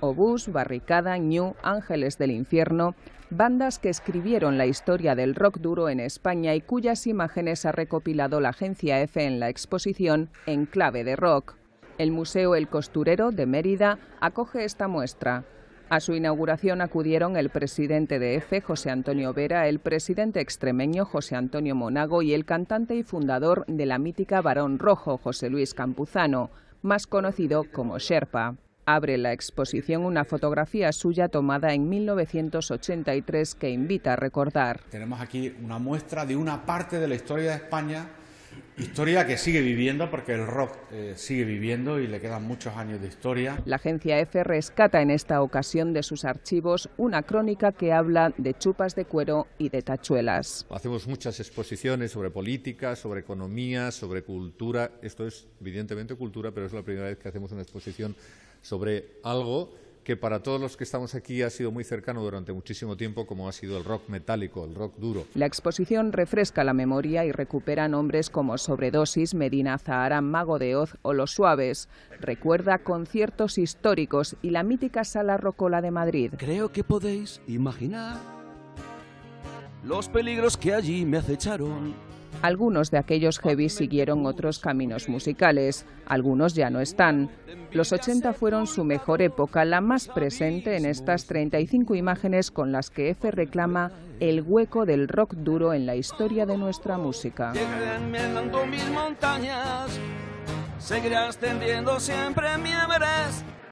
Obús, Barricada, Ñu, Ángeles del Infierno, bandas que escribieron la historia del rock duro en España y cuyas imágenes ha recopilado la agencia EFE en la exposición En Clave de Rock. El Museo El Costurero de Mérida acoge esta muestra. A su inauguración acudieron el presidente de EFE, José Antonio Vera, el presidente extremeño, José Antonio Monago, y el cantante y fundador de la mítica Barón Rojo, José Luis Campuzano, más conocido como Sherpa. Abre la exposición una fotografía suya tomada en 1983 que invita a recordar. Tenemos aquí una muestra de una parte de la historia de España Historia que sigue viviendo porque el rock eh, sigue viviendo y le quedan muchos años de historia. La agencia EFE rescata en esta ocasión de sus archivos una crónica que habla de chupas de cuero y de tachuelas. Hacemos muchas exposiciones sobre política, sobre economía, sobre cultura. Esto es evidentemente cultura, pero es la primera vez que hacemos una exposición sobre algo que para todos los que estamos aquí ha sido muy cercano durante muchísimo tiempo, como ha sido el rock metálico, el rock duro. La exposición refresca la memoria y recupera nombres como Sobredosis, Medina Zahara, Mago de Oz o Los Suaves. Recuerda conciertos históricos y la mítica Sala Rocola de Madrid. Creo que podéis imaginar los peligros que allí me acecharon. Algunos de aquellos heavy siguieron otros caminos musicales, algunos ya no están. Los 80 fueron su mejor época, la más presente en estas 35 imágenes con las que F reclama el hueco del rock duro en la historia de nuestra música. siempre mi